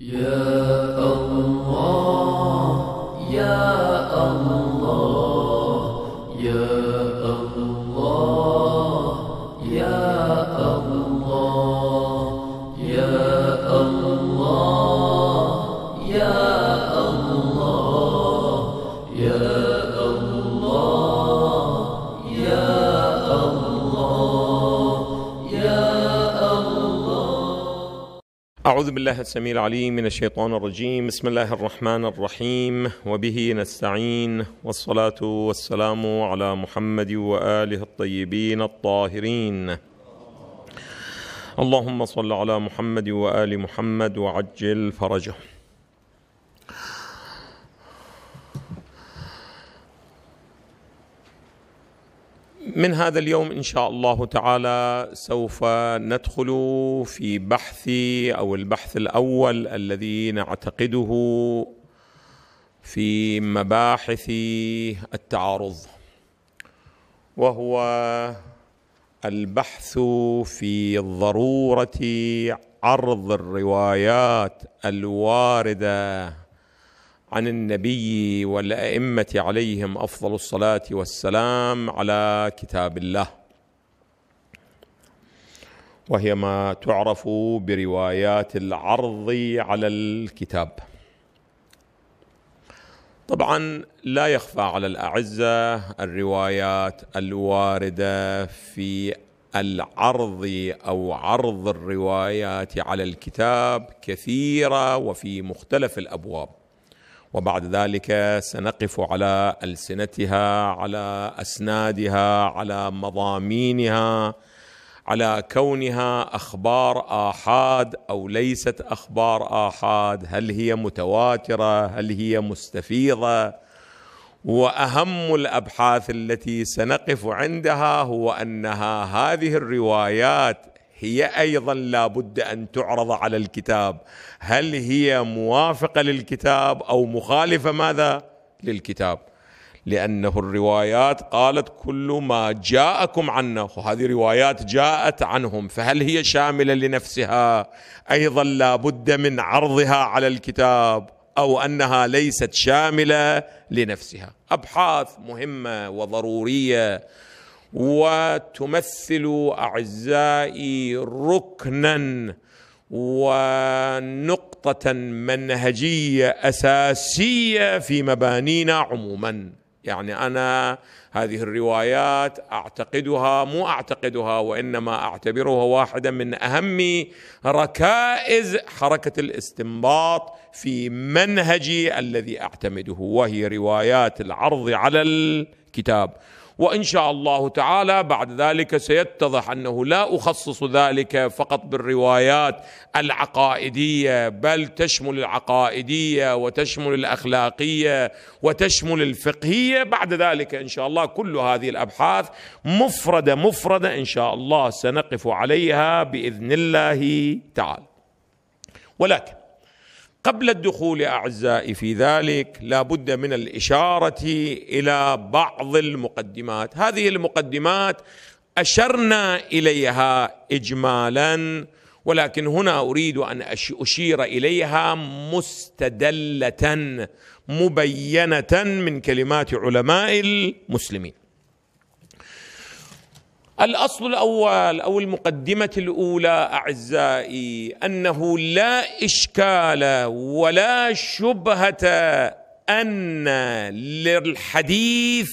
Yeah. أعوذ بالله السميع العليم من الشيطان الرجيم بسم الله الرحمن الرحيم وبه نستعين والصلاة والسلام على محمد وآله الطيبين الطاهرين اللهم صل على محمد وآل محمد وعجل فرجه من هذا اليوم ان شاء الله تعالى سوف ندخل في بحث او البحث الاول الذي نعتقده في مباحث التعارض وهو البحث في ضروره عرض الروايات الوارده عن النبي والائمه عليهم افضل الصلاه والسلام على كتاب الله وهي ما تعرف بروايات العرض على الكتاب طبعا لا يخفى على الاعزه الروايات الوارده في العرض او عرض الروايات على الكتاب كثيره وفي مختلف الابواب وبعد ذلك سنقف على السنتها على اسنادها على مضامينها على كونها اخبار احاد او ليست اخبار احاد هل هي متواتره هل هي مستفيضه واهم الابحاث التي سنقف عندها هو انها هذه الروايات هي ايضا لا بد ان تعرض على الكتاب هل هي موافقه للكتاب او مخالفه ماذا للكتاب لانه الروايات قالت كل ما جاءكم عنه وهذه روايات جاءت عنهم فهل هي شامله لنفسها ايضا لا بد من عرضها على الكتاب او انها ليست شامله لنفسها ابحاث مهمه وضروريه وتمثل اعزائي ركنا ونقطه منهجيه اساسيه في مبانينا عموما يعني انا هذه الروايات اعتقدها مو اعتقدها وانما اعتبرها واحدا من اهم ركائز حركه الاستنباط في منهجي الذي اعتمده وهي روايات العرض على الكتاب وان شاء الله تعالى بعد ذلك سيتضح انه لا اخصص ذلك فقط بالروايات العقائديه بل تشمل العقائديه وتشمل الاخلاقيه وتشمل الفقهيه بعد ذلك ان شاء الله كل هذه الابحاث مفرده مفرده ان شاء الله سنقف عليها باذن الله تعالى ولكن قبل الدخول اعزائي في ذلك لابد من الاشاره الى بعض المقدمات هذه المقدمات اشرنا اليها اجمالا ولكن هنا اريد ان اشير اليها مستدله مبينه من كلمات علماء المسلمين الاصل الاول او المقدمه الاولى اعزائي انه لا اشكال ولا شبهه ان للحديث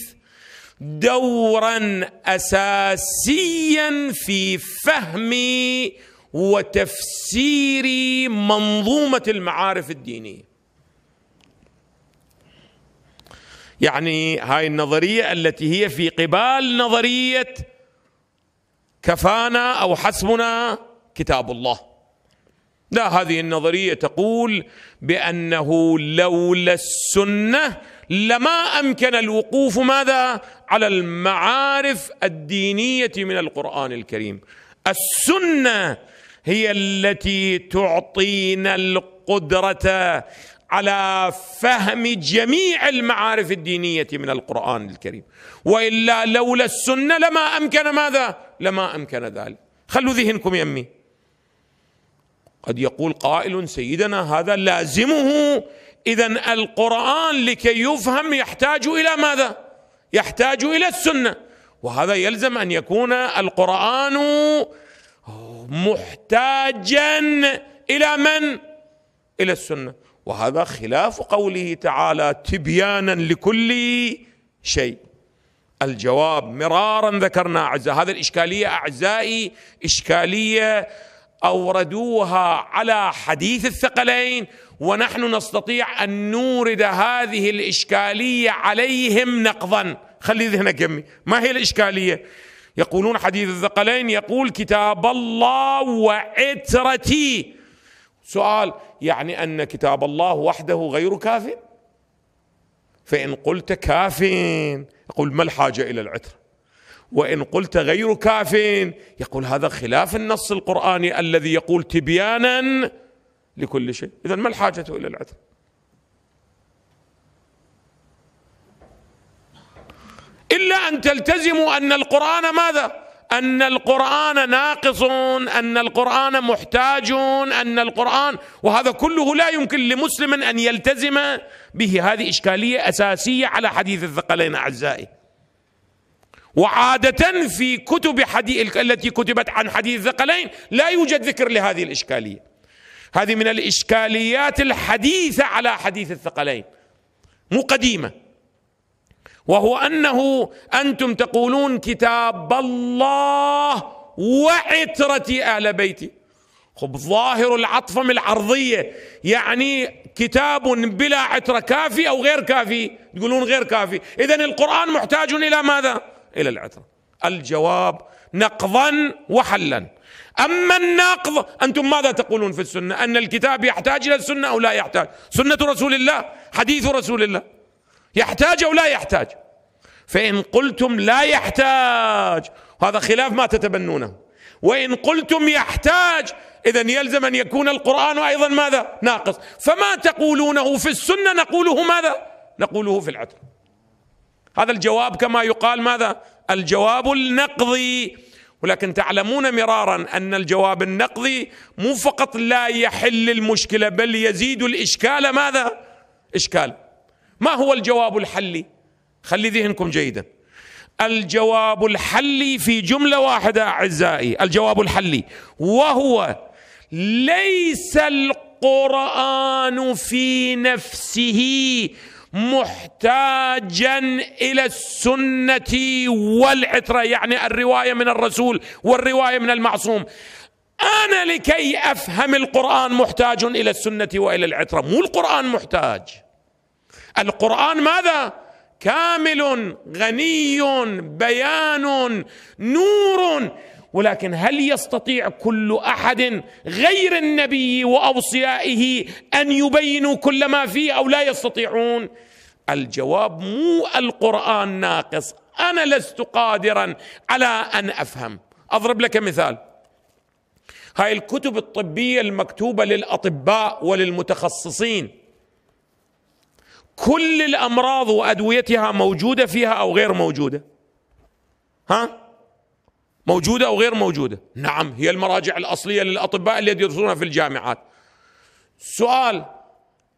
دورا اساسيا في فهم وتفسير منظومه المعارف الدينيه يعني هاي النظريه التي هي في قبال نظريه كفانا او حسبنا كتاب الله لا هذه النظريه تقول بانه لولا السنه لما امكن الوقوف ماذا على المعارف الدينيه من القران الكريم السنه هي التي تعطينا القدره على فهم جميع المعارف الدينيه من القران الكريم والا لولا السنه لما امكن ماذا لما امكن ذلك خلوا ذهنكم يمي قد يقول قائل سيدنا هذا لازمه اذا القران لكي يفهم يحتاج الى ماذا يحتاج الى السنه وهذا يلزم ان يكون القران محتاجا الى من الى السنه وهذا خلاف قوله تعالى تبيانا لكل شيء الجواب مرارا ذكرنا اعزائي هذه الاشكاليه اعزائي اشكاليه اوردوها على حديث الثقلين ونحن نستطيع ان نورد هذه الاشكاليه عليهم نقضا خلي ذهنك يمي ما هي الاشكاليه يقولون حديث الثقلين يقول كتاب الله وعترتي سؤال يعني ان كتاب الله وحده غير كاف فان قلت كاف يقول ما الحاجه الى العتر وان قلت غير كاف يقول هذا خلاف النص القراني الذي يقول تبيانا لكل شيء اذا ما الحاجه الى العتر الا ان تلتزموا ان القران ماذا ان القران ناقص ان القران محتاج ان القران وهذا كله لا يمكن لمسلم ان يلتزم به هذه اشكاليه اساسيه على حديث الثقلين اعزائي وعاده في كتب حديث التي كتبت عن حديث الثقلين لا يوجد ذكر لهذه الاشكاليه هذه من الاشكاليات الحديثه على حديث الثقلين مو قديمه وهو انه انتم تقولون كتاب الله وعترة اهل بيتي خب ظاهر العطف من العرضيه يعني كتاب بلا عتره كافي او غير كافي تقولون غير كافي اذا القران محتاج الى ماذا الى العتره الجواب نقضا وحلا اما النقض انتم ماذا تقولون في السنه ان الكتاب يحتاج الى السنه او لا يحتاج سنه رسول الله حديث رسول الله يحتاج أو لا يحتاج فإن قلتم لا يحتاج هذا خلاف ما تتبنونه وإن قلتم يحتاج إذا يلزم أن يكون القرآن أيضا ماذا ناقص فما تقولونه في السنة نقوله ماذا نقوله في العتق هذا الجواب كما يقال ماذا الجواب النقضي ولكن تعلمون مرارا ان الجواب النقضي مو فقط لا يحل المشكله بل يزيد الاشكال ماذا؟ اشكال ما هو الجواب الحلي خلي ذهنكم جيدا الجواب الحلي في جملة واحدة أعزائي الجواب الحلي وهو ليس القرآن في نفسه محتاجا الى السنه والعتره يعني الروايه من الرسول والروايه من المعصوم انا لكي افهم القران محتاج الى السنه والى العتره مو القران محتاج القران ماذا كامل غني بيان نور ولكن هل يستطيع كل احد غير النبي واوصيائه ان يبينوا كل ما فيه او لا يستطيعون الجواب مو القران ناقص انا لست قادرا على ان افهم اضرب لك مثال هاي الكتب الطبيه المكتوبه للاطباء وللمتخصصين كل الامراض وادويتها موجوده فيها او غير موجوده ها موجوده او غير موجوده نعم هي المراجع الاصليه للاطباء اللي يدرسونها في الجامعات سؤال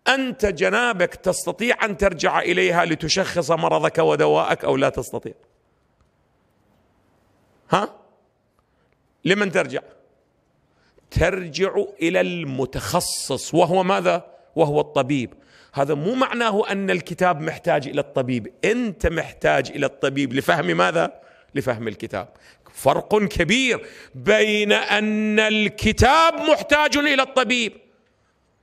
انت جنابك تستطيع ان ترجع اليها لتشخص مرضك ودواءك او لا تستطيع ها لمن ترجع ترجع الى المتخصص وهو ماذا وهو الطبيب هذا مو معناه ان الكتاب محتاج الى الطبيب انت محتاج الى الطبيب لفهم ماذا لفهم الكتاب فرق كبير بين ان الكتاب محتاج الى الطبيب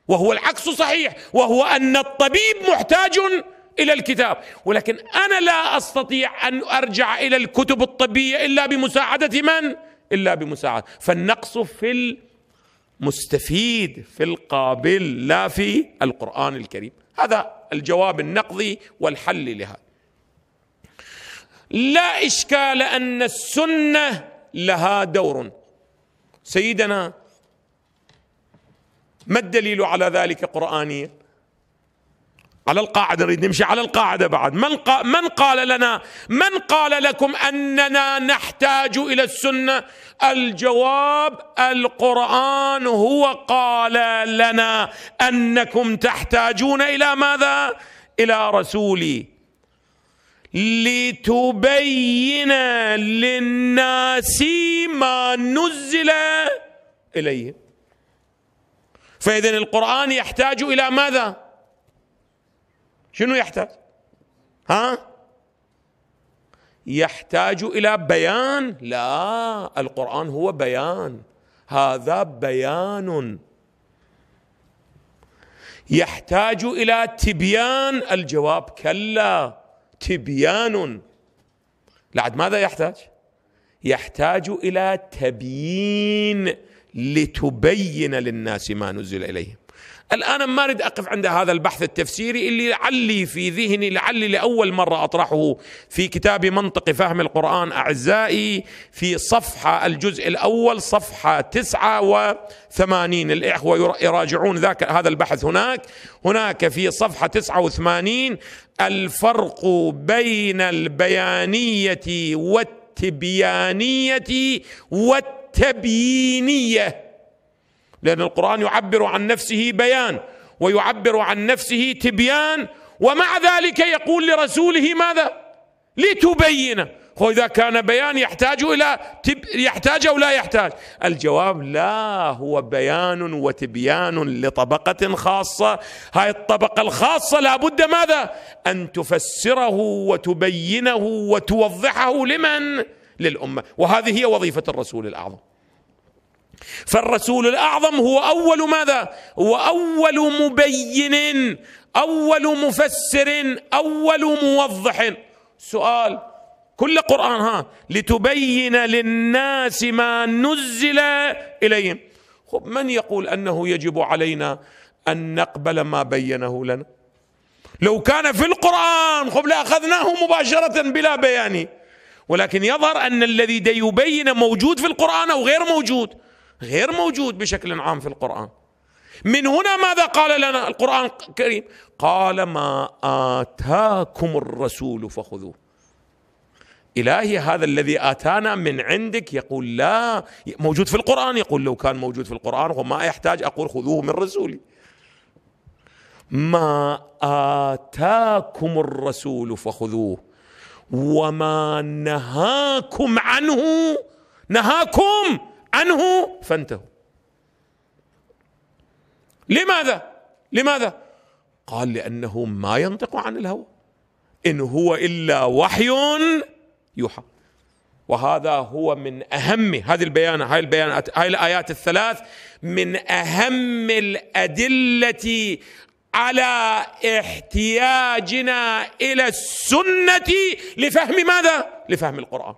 وهو العكس صحيح وهو ان الطبيب محتاج الى الكتاب ولكن انا لا استطيع ان ارجع الى الكتب الطبيه الا بمساعده من الا بمساعده فالنقص في مستفيد في القابل لا في القرآن الكريم هذا الجواب النقضي والحل لهذا لا إشكال أن السنة لها دور سيدنا ما الدليل على ذلك قرآنيا على القاعدة نريد نمشي على القاعدة بعد من, قا من قال لنا من قال لكم أننا نحتاج إلى السنة الجواب القرآن هو قال لنا أنكم تحتاجون إلى ماذا إلى رسولي لتبين للناس ما نزل إليهم فإذا القرآن يحتاج إلى ماذا شنو يحتاج ها يحتاج الى بيان لا القران هو بيان هذا بيان يحتاج الى تبيان الجواب كلا تبيان لعد ماذا يحتاج يحتاج الى تبيين لتبين للناس ما نزل اليهم الآن ما أريد أقف عند هذا البحث التفسيري اللي لعلي في ذهني لعلي لأول مرة أطرحه في كتاب منطق فهم القرآن أعزائي في صفحة الجزء الأول صفحة تسعة وثمانين الإخوة يراجعون ذاك هذا البحث هناك هناك في صفحة تسعة وثمانين الفرق بين البيانية والتبيانية والتبيينيه لأن القرآن يعبر عن نفسه بيان ويعبر عن نفسه تبيان ومع ذلك يقول لرسوله ماذا لتبين واذا كان بيان يحتاج إلى تب يحتاج أو لا يحتاج الجواب لا هو بيان وتبيان لطبقة خاصة هاي الطبقة الخاصة لابد ماذا أن تفسره وتبينه وتوضحه لمن للأمة وهذه هي وظيفة الرسول الأعظم فالرسول الاعظم هو اول ماذا هو اول مبين اول مفسر اول موضح سؤال كل قران ها لتبين للناس ما نزل اليهم خب من يقول انه يجب علينا ان نقبل ما بينه لنا لو كان في القران خب لاخذناه مباشره بلا بيان ولكن يظهر ان الذي يبين موجود في القران او غير موجود غير موجود بشكل عام في القرآن من هنا ماذا قال لنا القرآن الكريم قال ما آتاكم الرسول فخذوه إلهي هذا الذي آتانا من عندك يقول لا موجود في القرآن يقول لو كان موجود في القرآن وما يحتاج أقول خذوه من رسولي ما آتاكم الرسول فخذوه وما نهاكم عنه نهاكم عنه فانتهوا لماذا لماذا قال لانه ما ينطق عن الهوى ان هو الا وحي يوحى وهذا هو من اهم هذه البيان هاي البيانات هاي الايات الثلاث من اهم الادله على احتياجنا الى السنه لفهم ماذا؟ لفهم القران.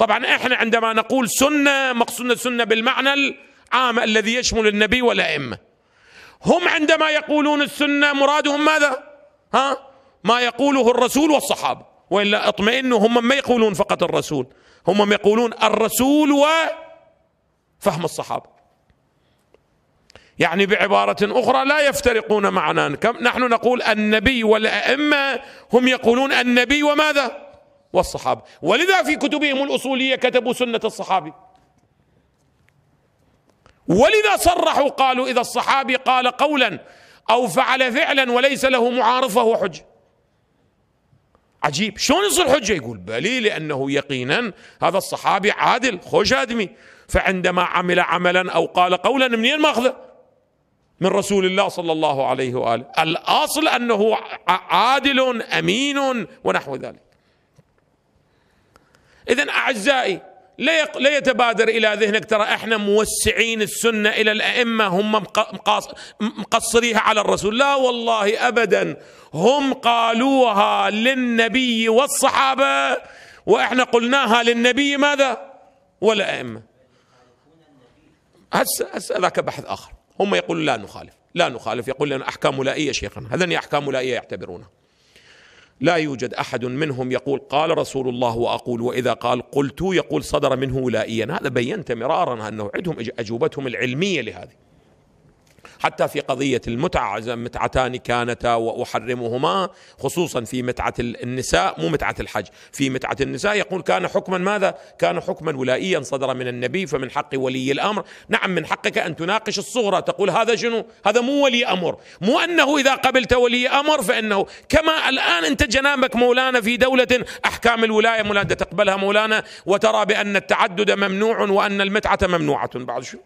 طبعا احنا عندما نقول سنه مقصودنا سنه بالمعنى العام الذي يشمل النبي والائمه هم عندما يقولون السنه مرادهم ماذا؟ ها؟ ما يقوله الرسول والصحابه والا اطمئنوا هم ما يقولون فقط الرسول هم يقولون الرسول و فهم الصحابه يعني بعبارة أخرى لا يفترقون معنا نحن نقول النبي والأئمة هم يقولون النبي وماذا والصحابة ولذا في كتبهم الأصولية كتبوا سنة الصحابي ولذا صرحوا قالوا إذا الصحابي قال قولا أو فعل فعلا وليس له معارف فهو حجة عجيب شلون يصير حجة يقول بلي لأنه يقينا هذا الصحابي عادل خوش آدمي فعندما عمل عملا أو قال قولا منين ماخذه من رسول الله صلى الله عليه وآله الأصل أنه عادل أمين ونحو ذلك إذا أعزائي لا لا يتبادر إلى ذهنك ترى احنا موسعين السنة إلى الأئمة هم مقصريها على الرسول لا والله أبدا هم قالوها للنبي والصحابة وإحنا قلناها للنبي ماذا والأئمة هسه هسه ذاك بحث آخر هم يقولون لا نخالف لا نخالف يقول لنا أحكام ولائية شيخنا هذني أحكام ولائية يعتبرونها لا يوجد احد منهم يقول قال رسول الله واقول واذا قال قلت يقول صدر منه ولائيا هذا بينت مرارا انه عندهم اجوبتهم العلميه لهذه حتى في قضية المتعة متعتان كانتا وأحرمهما خصوصا في متعة النساء مو متعة الحج في متعة النساء يقول كان حكما ماذا كان حكما ولائيا صدر من النبي فمن حق ولي الأمر نعم من حقك أن تناقش الصغرى تقول هذا شنو هذا مو ولي أمر مو أنه إذا قبلت ولي أمر فإنه كما الآن أنت جنابك مولانا في دولة أحكام الولاية مولانا تقبلها مولانا وترى بأن التعدد ممنوع وأن المتعة ممنوعة بعد شو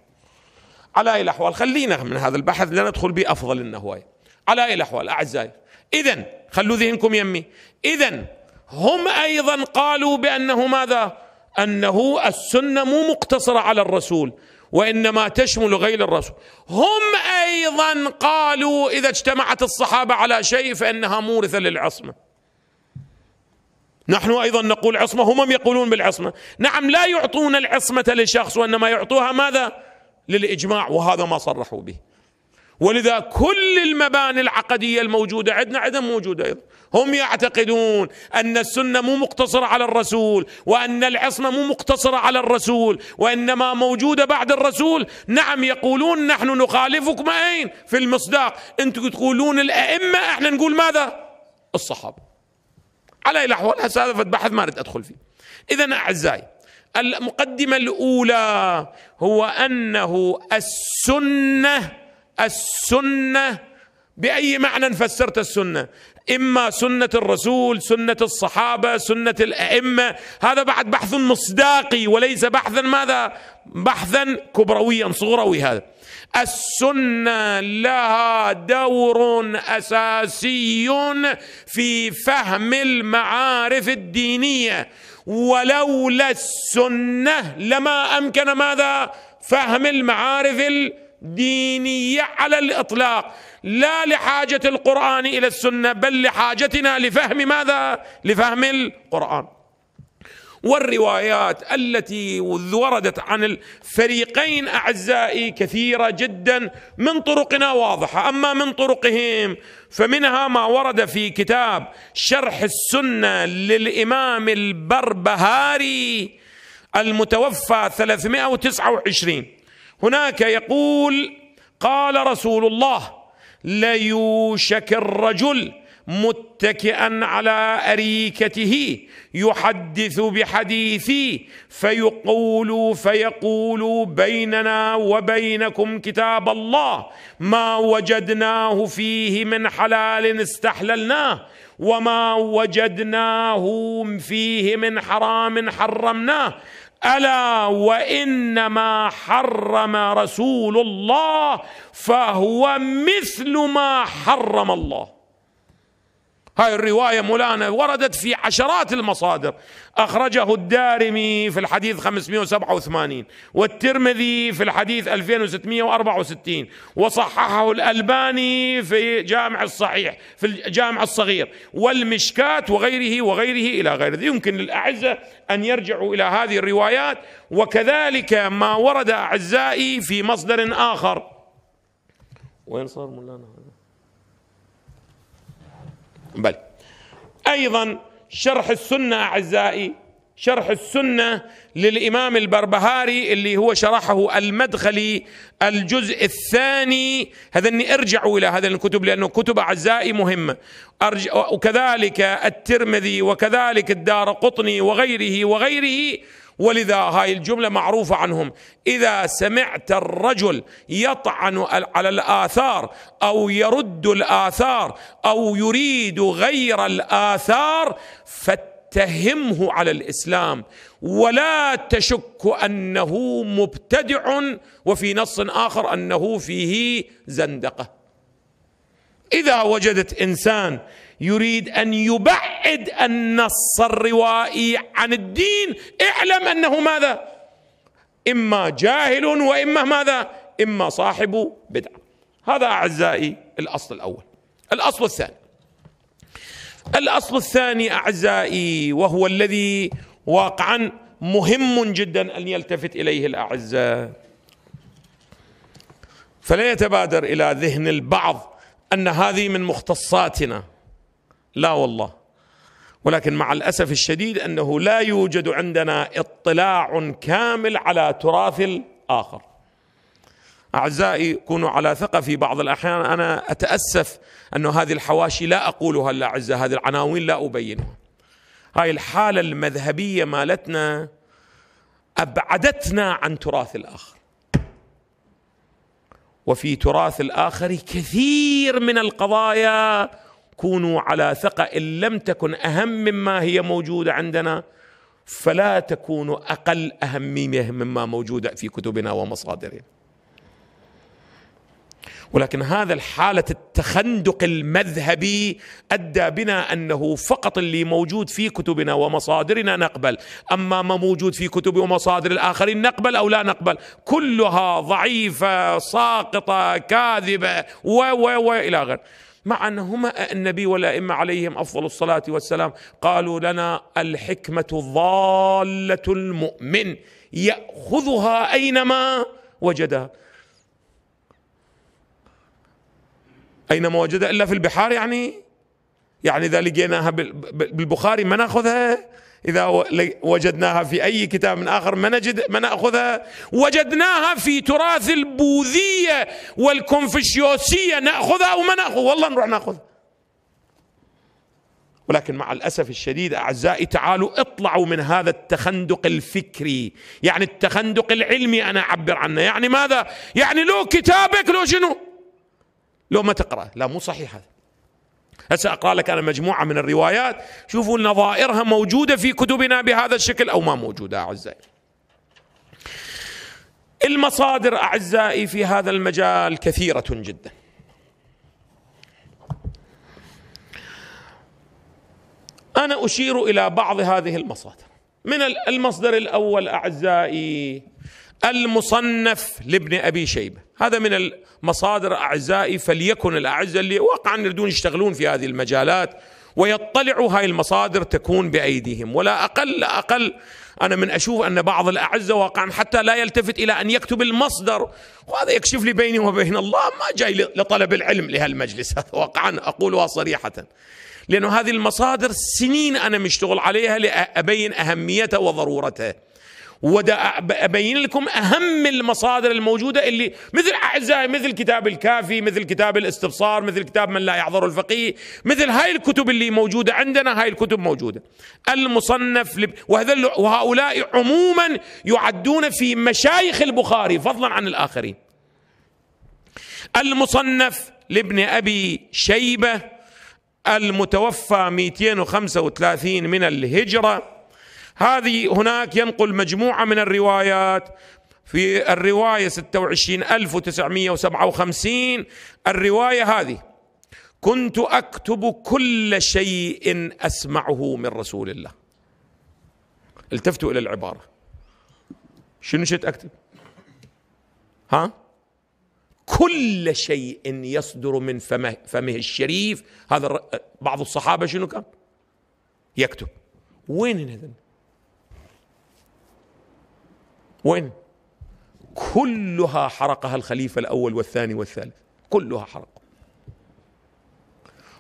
على أي الأحوال خلينا من هذا البحث لندخل ندخل به أفضل النهواية على أي الأحوال أعزائي إذا خلوا ذهنكم يمي إذا هم أيضا قالوا بأنه ماذا أنه السنة مو مقتصرة على الرسول وإنما تشمل غير الرسول هم أيضا قالوا إذا اجتمعت الصحابة على شيء فإنها مورثة للعصمة نحن أيضا نقول عصمة هم يقولون بالعصمة نعم لا يعطون العصمة لشخص وإنما يعطوها ماذا للإجماع وهذا ما صرحوا به ولذا كل المباني العقدية الموجودة عندنا عدم موجودة أيضا هم يعتقدون أن السنة مو مقتصرة على الرسول وأن العصمة مو مقتصرة على الرسول وإنما موجودة بعد الرسول نعم يقولون نحن نخالفكم أين في المصداق أنتم تقولون الأئمة احنا نقول ماذا الصحابة على الأحوال هذا بحث ما أريد أدخل فيه إذا أعزائي المقدمه الاولى هو انه السنه السنه باي معنى فسرت السنه اما سنه الرسول سنه الصحابه سنه الائمه هذا بعد بحث مصداقي وليس بحثا ماذا بحثا كبرويا صغروي هذا السنه لها دور اساسي في فهم المعارف الدينيه ولولا السنه لما امكن ماذا فهم المعارف الدينيه على الاطلاق لا لحاجه القران الى السنه بل لحاجتنا لفهم ماذا لفهم القران والروايات التي وردت عن الفريقين اعزائي كثيره جدا من طرقنا واضحه اما من طرقهم فمنها ما ورد في كتاب شرح السنه للامام البربهاري المتوفى 329 هناك يقول قال رسول الله ليوشك الرجل متكئا على اريكته يحدث بحديثي فيقول فيقول بيننا وبينكم كتاب الله ما وجدناه فيه من حلال استحللناه وما وجدناه فيه من حرام حرمناه الا وانما حرم رسول الله فهو مثل ما حرم الله هاي الرواية مولانا وردت في عشرات المصادر أخرجه الدارمي في الحديث 587 والترمذي في الحديث 2664 وصححه الألباني في جامع الصحيح في الجامع الصغير والمشكات وغيره وغيره إلى غير ذلك يمكن للأعزة أن يرجعوا إلى هذه الروايات وكذلك ما ورد أعزائي في مصدر آخر وين صار مولانا هذا بل أيضا شرح السنة أعزائي شرح السنة للإمام البربهاري اللي هو شرحه المدخلي الجزء الثاني هذا أني ارجعوا إلى هذه الكتب لأنه كتب أعزائي مهمة وكذلك الترمذي وكذلك الدار قطني وغيره وغيره ولذا هاي الجمله معروفه عنهم اذا سمعت الرجل يطعن على الاثار او يرد الاثار او يريد غير الاثار فاتهمه على الاسلام ولا تشك انه مبتدع وفي نص اخر انه فيه زندقه اذا وجدت انسان يريد ان يبعد النص الروائي عن الدين اعلم انه ماذا اما جاهل واما ماذا اما صاحب بدعه هذا اعزائي الاصل الاول الاصل الثاني الاصل الثاني اعزائي وهو الذي واقعا مهم جدا ان يلتفت اليه الاعزاء فلا يتبادر الى ذهن البعض ان هذه من مختصاتنا لا والله ولكن مع الاسف الشديد انه لا يوجد عندنا اطلاع كامل على تراث الاخر اعزائي كونوا على ثقه في بعض الاحيان انا اتاسف انه هذه الحواشي لا اقولها الاعزاء هذه العناوين لا ابينها هاي الحاله المذهبيه مالتنا ابعدتنا عن تراث الاخر وفي تراث الآخر كثير من القضايا كونوا على ثقة إن لم تكن أهم مما هي موجودة عندنا فلا تكون أقل أهمية مما موجودة في كتبنا ومصادرنا ولكن هذا الحالة التخندق المذهبي أدى بنا أنه فقط اللي موجود في كتبنا ومصادرنا نقبل أما ما موجود في كتب ومصادر الآخرين نقبل أو لا نقبل كلها ضعيفة ساقطة كاذبة و و و إلى غير مع هما النبي والأئمة عليهم أفضل الصلاة والسلام قالوا لنا الحكمة ضالة المؤمن يأخذها أينما وجدها أينما وجدها إلا في البحار يعني يعني إذا لقيناها بالبخاري ما ناخذها إذا وجدناها في أي كتاب من آخر ما نجد ما نأخذها وجدناها في تراث البوذية والكونفوشيوسية نأخذها أو ما نأخذ والله نروح نأخذها ولكن مع الأسف الشديد أعزائي تعالوا اطلعوا من هذا التخندق الفكري يعني التخندق العلمي أنا أعبر عنه يعني ماذا يعني لو كتابك لو شنو لو ما تقرأ لا مو صحيح هذا هسه اقرا لك انا مجموعه من الروايات شوفوا نظائرها موجوده في كتبنا بهذا الشكل او ما موجوده اعزائي. المصادر اعزائي في هذا المجال كثيره جدا. انا اشير الى بعض هذه المصادر. من المصدر الاول اعزائي المصنف لابن أبي شيبة هذا من المصادر أعزائي فليكن الأعزة اللي واقعا يريدون يشتغلون في هذه المجالات ويطلعوا هاي المصادر تكون بأيديهم ولا أقل لا أقل أنا من أشوف أن بعض الأعزة واقعا حتى لا يلتفت إلى أن يكتب المصدر وهذا يكشف لي بيني وبين الله ما جاي لطلب العلم لهالمجلس هذا واقعا أقولها صريحة لأنه هذه المصادر سنين أنا مشتغل عليها لأبين أهميتها وضرورتها وده ابين لكم اهم المصادر الموجوده اللي مثل اعزائي مثل كتاب الكافي مثل كتاب الاستبصار مثل كتاب من لا يحضر الفقيه مثل هاي الكتب اللي موجوده عندنا هاي الكتب موجوده المصنف وهؤلاء عموما يعدون في مشايخ البخاري فضلا عن الاخرين المصنف لابن ابي شيبه المتوفى 235 من الهجره هذه هناك ينقل مجموعة من الروايات في الرواية 26957 الرواية هذه كنت أكتب كل شيء أسمعه من رسول الله التفتوا إلى العبارة شنو شئت أكتب ها كل شيء يصدر من فمه, فمه الشريف هذا بعض الصحابة شنو كان يكتب وين هذا وين كلها حرقها الخليفة الأول والثاني والثالث كلها حرقوا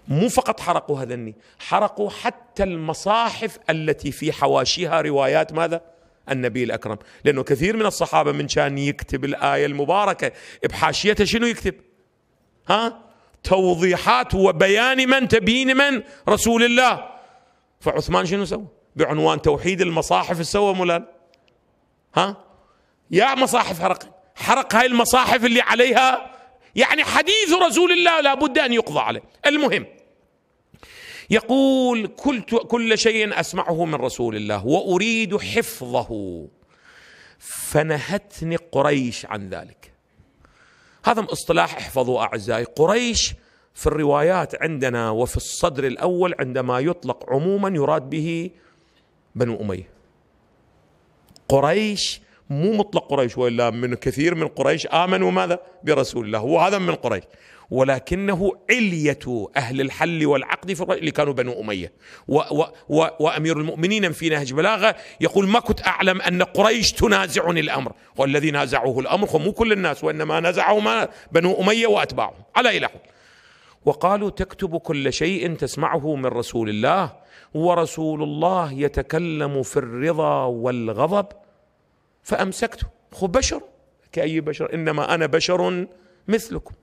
مو فقط حرقوا هذا الني حرقوا حتى المصاحف التي في حواشيها روايات ماذا النبي الأكرم لأنه كثير من الصحابة من كان يكتب الآية المباركة بحاشيتها شنو يكتب ها توضيحات وبيان من تبين من رسول الله فعثمان شنو سوى بعنوان توحيد المصاحف سوى ملال ها يا مصاحف حرق حرق هاي المصاحف اللي عليها يعني حديث رسول الله لا بد أن يقضى عليه المهم يقول كل, كل شيء أسمعه من رسول الله وأريد حفظه فنهتني قريش عن ذلك هذا اصطلاح احفظوا أعزائي قريش في الروايات عندنا وفي الصدر الأول عندما يطلق عموما يراد به بنو أمية قريش مو مطلق قريش والا من كثير من قريش امنوا ماذا برسول الله وهذا من قريش ولكنه علية أهل الحل والعقد في اللي كانوا بنو أمية و و و وأمير المؤمنين في نهج بلاغة يقول ما كنت أعلم أن قريش تنازعني الأمر والذي نازعه الأمر مو كل الناس وإنما نزعه ما بنو أمية وأتباعهم على لحظة وقالوا تكتب كل شيء تسمعه من رسول الله ورسول الله يتكلم في الرضا والغضب فأمسكته هو بشر كأي بشر إنما أنا بشر مثلكم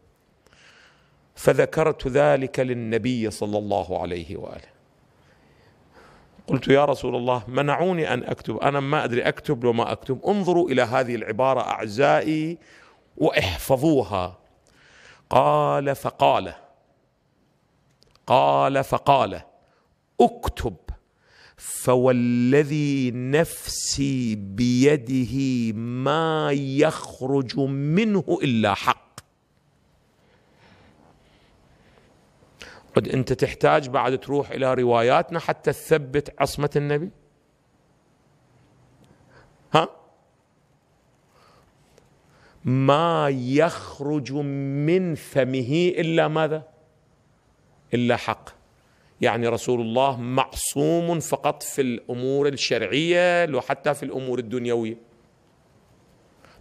فذكرت ذلك للنبي صلى الله عليه وآله قلت يا رسول الله منعوني أن أكتب أنا ما أدري أكتب لو ما أكتب انظروا إلى هذه العبارة أعزائي واحفظوها قال فقال قال فقال اكتب فوالذي نفسي بيده ما يخرج منه الا حق قد انت تحتاج بعد تروح الى رواياتنا حتى تثبت عصمه النبي ها ما يخرج من فمه الا ماذا الا حق يعني رسول الله معصوم فقط في الامور الشرعيه لو حتى في الامور الدنيويه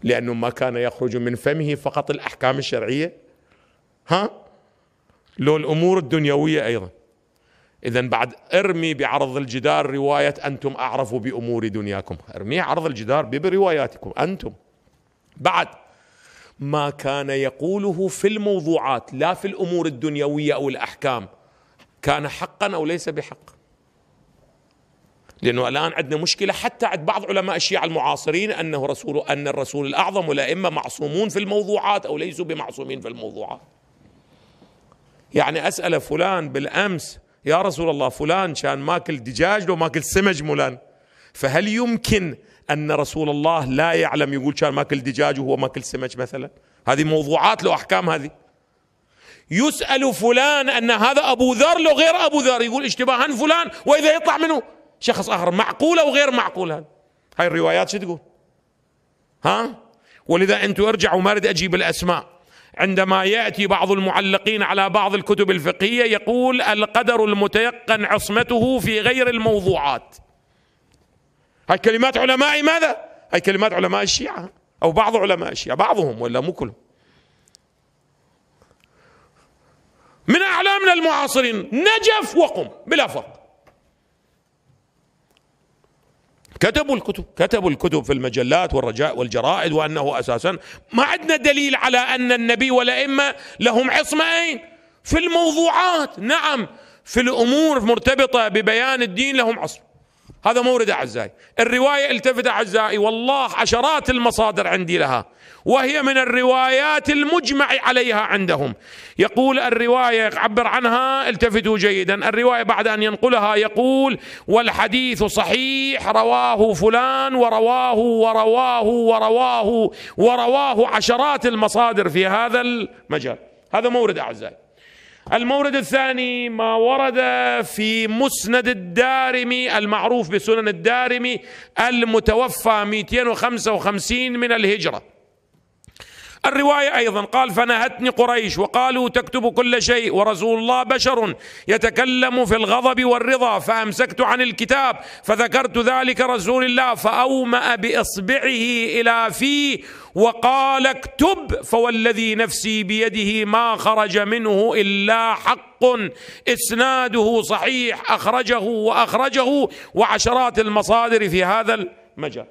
لانه ما كان يخرج من فمه فقط الاحكام الشرعيه ها لو الامور الدنيويه ايضا اذا بعد ارمي بعرض الجدار روايه انتم اعرفوا بامور دنياكم ارمي عرض الجدار برواياتكم انتم بعد ما كان يقوله في الموضوعات لا في الامور الدنيويه او الاحكام كان حقا او ليس بحق لانه الان عندنا مشكله حتى عند بعض علماء الشيعه المعاصرين انه رسول ان الرسول الاعظم والائمه معصومون في الموضوعات او ليسوا بمعصومين في الموضوعات يعني اسال فلان بالامس يا رسول الله فلان كان ماكل دجاج لو ماكل سمج مولان فهل يمكن ان رسول الله لا يعلم يقول كان ماكل دجاج وهو ماكل سمج مثلا هذه موضوعات له احكام هذه يسأل فلان أن هذا أبو ذر لو غير أبو ذر يقول اشتباها فلان وإذا يطلع منه شخص آخر معقولة وغير معقولة هاي الروايات شو تقول ها ولذا أنتم ارجعوا ما أريد أجيب الأسماء عندما يأتي بعض المعلقين على بعض الكتب الفقهية يقول القدر المتيقن عصمته في غير الموضوعات هاي كلمات علماء ماذا؟ هاي كلمات علماء الشيعة أو بعض علماء الشيعة بعضهم ولا مو كلهم من أعلامنا المعاصرين نجف وقم بلا فرق كتبوا الكتب كتبوا الكتب في المجلات والرجاء والجرائد وأنه أساسا ما عندنا دليل على أن النبي والأئمة لهم عصمين في الموضوعات نعم في الأمور المرتبطه ببيان الدين لهم عصم هذا مورد أعزائي الرواية التفت أعزائي والله عشرات المصادر عندي لها وهي من الروايات المجمع عليها عندهم يقول الرواية عبر عنها التفتوا جيدا الرواية بعد أن ينقلها يقول والحديث صحيح رواه فلان ورواه ورواه ورواه ورواه عشرات المصادر في هذا المجال هذا مورد أعزائي المورد الثاني ما ورد في مسند الدارمي المعروف بسنن الدارمي المتوفى 255 من الهجرة الرواية أيضا قال فنهتني قريش وقالوا تكتب كل شيء ورسول الله بشر يتكلم في الغضب والرضا فأمسكت عن الكتاب فذكرت ذلك رسول الله فأومأ بإصبعه إلى فيه وقال اكتب فوالذي نفسي بيده ما خرج منه الا حق اسناده صحيح اخرجه واخرجه وعشرات المصادر في هذا المجال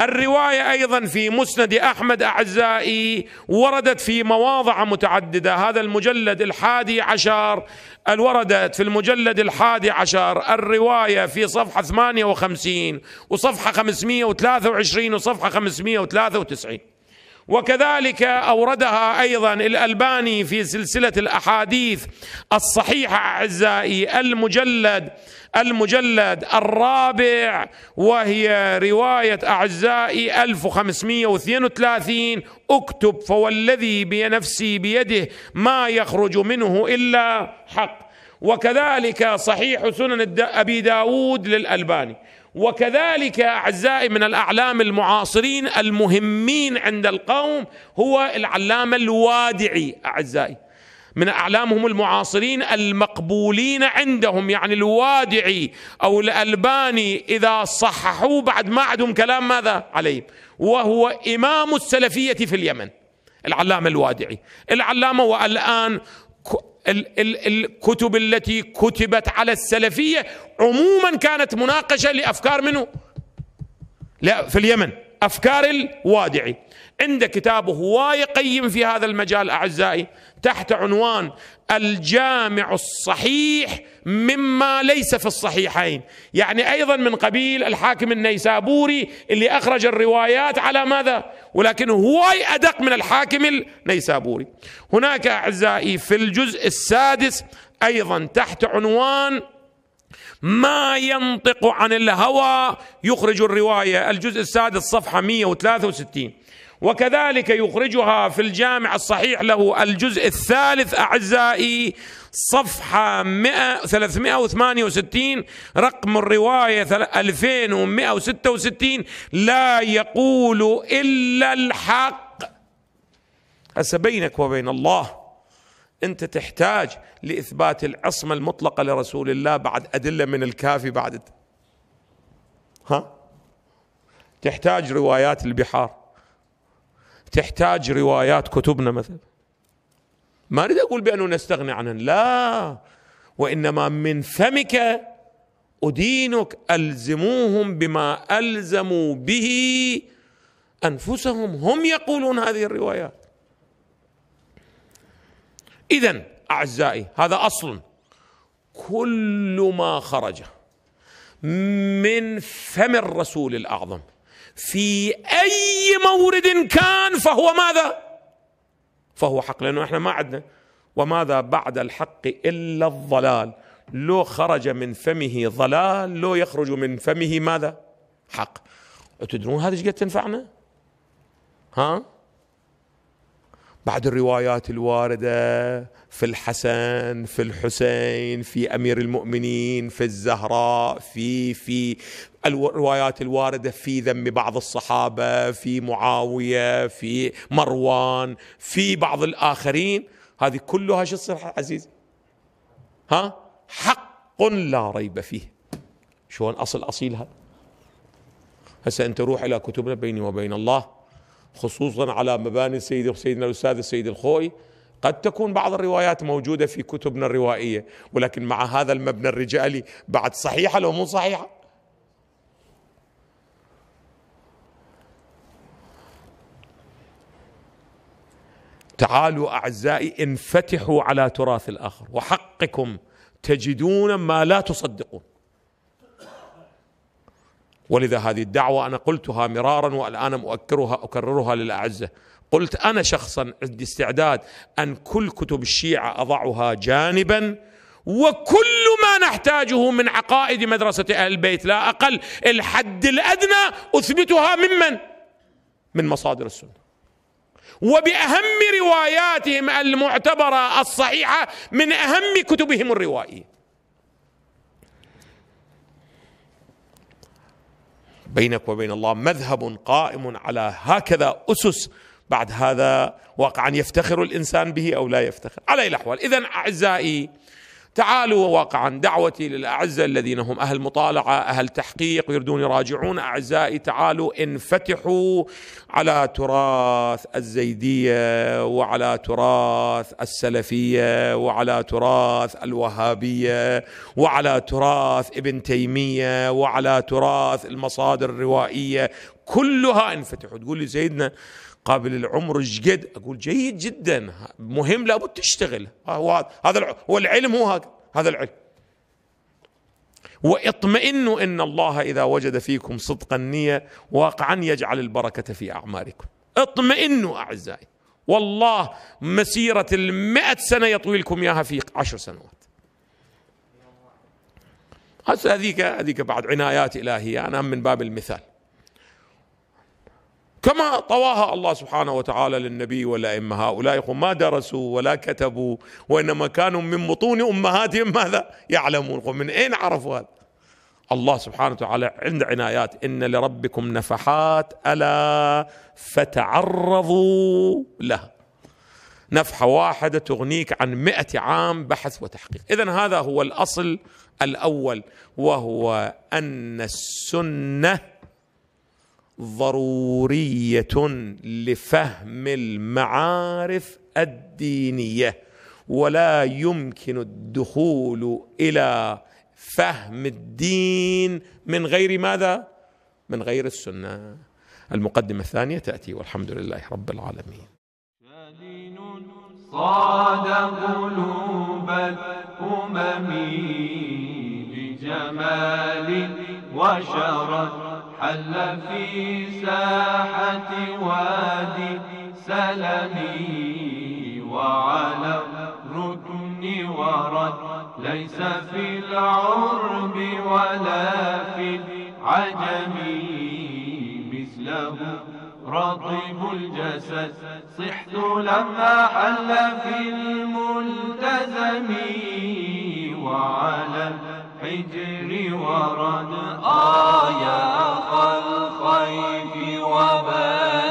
الرواية أيضا في مسند أحمد أعزائي وردت في مواضع متعددة هذا المجلد الحادي عشر الوردت في المجلد الحادي عشر الرواية في صفحة 58 وصفحة 523 وصفحة 593 وكذلك اوردها ايضا الالباني في سلسله الاحاديث الصحيحه اعزائي المجلد المجلد الرابع وهي روايه اعزائي 1532 اكتب فوالذي بنفسي بيده ما يخرج منه الا حق وكذلك صحيح سنن ابي داود للالباني وكذلك اعزائي من الاعلام المعاصرين المهمين عند القوم هو العلامه الوادعي اعزائي من اعلامهم المعاصرين المقبولين عندهم يعني الوادعي او الالباني اذا صححوا بعد ما عندهم كلام ماذا عليه وهو امام السلفيه في اليمن العلامه الوادعي العلامه والان الكتب التي كتبت على السلفيه عموما كانت مناقشه لافكار منه لا في اليمن أفكار الوادعي عنده كتاب هواي قيم في هذا المجال أعزائي تحت عنوان الجامع الصحيح مما ليس في الصحيحين يعني أيضا من قبيل الحاكم النيسابوري اللي أخرج الروايات على ماذا ولكن هواي أدق من الحاكم النيسابوري هناك أعزائي في الجزء السادس أيضا تحت عنوان ما ينطق عن الهوى يخرج الرواية الجزء السادس صفحة 163 وكذلك يخرجها في الجامع الصحيح له الجزء الثالث أعزائي صفحة 100 368 رقم الرواية 2166 لا يقول إلا الحق هسه بينك وبين الله انت تحتاج لاثبات العصمه المطلقه لرسول الله بعد ادله من الكافي بعد ها تحتاج روايات البحار تحتاج روايات كتبنا مثلا ما اريد اقول بانه نستغني عنها لا وانما من فمك ادينك الزموهم بما الزموا به انفسهم هم يقولون هذه الروايات اذا اعزائي هذا اصل كل ما خرج من فم الرسول الاعظم في اي مورد كان فهو ماذا فهو حق لانه احنا ما عندنا وماذا بعد الحق الا الضلال لو خرج من فمه ضلال لو يخرج من فمه ماذا حق تدرون هذا ايش قد تنفعنا ها بعد الروايات الواردة في الحسن في الحسين في أمير المؤمنين في الزهراء في في الروايات الواردة في ذم بعض الصحابة في معاوية في مروان في بعض الآخرين هذه كلها شو تصير عزيزي ها حق لا ريب فيه شلون أصل أصيل هذا هسه أنت روح إلى كتبنا بيني وبين الله خصوصا على مباني سيدي سيدنا الأستاذ السيد الخوي قد تكون بعض الروايات موجودة في كتبنا الروائية ولكن مع هذا المبنى الرجالي بعد صحيحة لو مو صحيحة تعالوا أعزائي انفتحوا على تراث الآخر وحقكم تجدون ما لا تصدقون ولذا هذه الدعوة أنا قلتها مرارا والآن مؤكرها أكررها للأعزة قلت أنا شخصا عندي استعداد أن كل كتب الشيعة أضعها جانبا وكل ما نحتاجه من عقائد مدرسة أهل البيت لا أقل الحد الأدنى أثبتها ممن؟ من مصادر السنة وبأهم رواياتهم المعتبرة الصحيحة من أهم كتبهم الروائية بينك وبين الله مذهب قائم على هكذا أسس بعد هذا واقعا يفتخر الإنسان به أو لا يفتخر على الأحوال إذا أعزائي تعالوا وواقعا دعوتي للأعزة الذين هم أهل مطالعة أهل تحقيق يريدون يراجعون أعزائي تعالوا انفتحوا على تراث الزيدية وعلى تراث السلفية وعلى تراث الوهابية وعلى تراث ابن تيمية وعلى تراث المصادر الروائية كلها انفتحوا تقول لي سيدنا قابل العمر قد اقول جيد جدا مهم لابد تشتغل هو هذا هو العلم هو هذا العلم واطمئنوا ان الله اذا وجد فيكم صدق النيه واقعا يجعل البركه في اعمالكم اطمئنوا اعزائي والله مسيره المئة سنه يطوي لكم اياها في عشر سنوات هذيك هذيك بعد عنايات الهيه انا من باب المثال كما طواها الله سبحانه وتعالى للنبي والأئمة هؤلاء يقول ما درسوا ولا كتبوا وإنما كانوا من بطون أمهاتهم ماذا يعلمون من أين عرفوا هذا الله سبحانه وتعالى عند عنايات إن لربكم نفحات ألا فتعرضوا لها نفحة واحدة تغنيك عن مئة عام بحث وتحقيق إذا هذا هو الأصل الأول وهو أن السنة ضروريه لفهم المعارف الدينيه ولا يمكن الدخول الى فهم الدين من غير ماذا من غير السنه المقدمه الثانيه تاتي والحمد لله رب العالمين صاد قلوب الامم بجمال وشرف حل في ساحة وادي سلمي وعلى الركن ورد ليس في العرب ولا في العجم مثله رطب الجسد صحت لما حل في الملتزم وعلى الحجر ورد آيات الخيف وبارك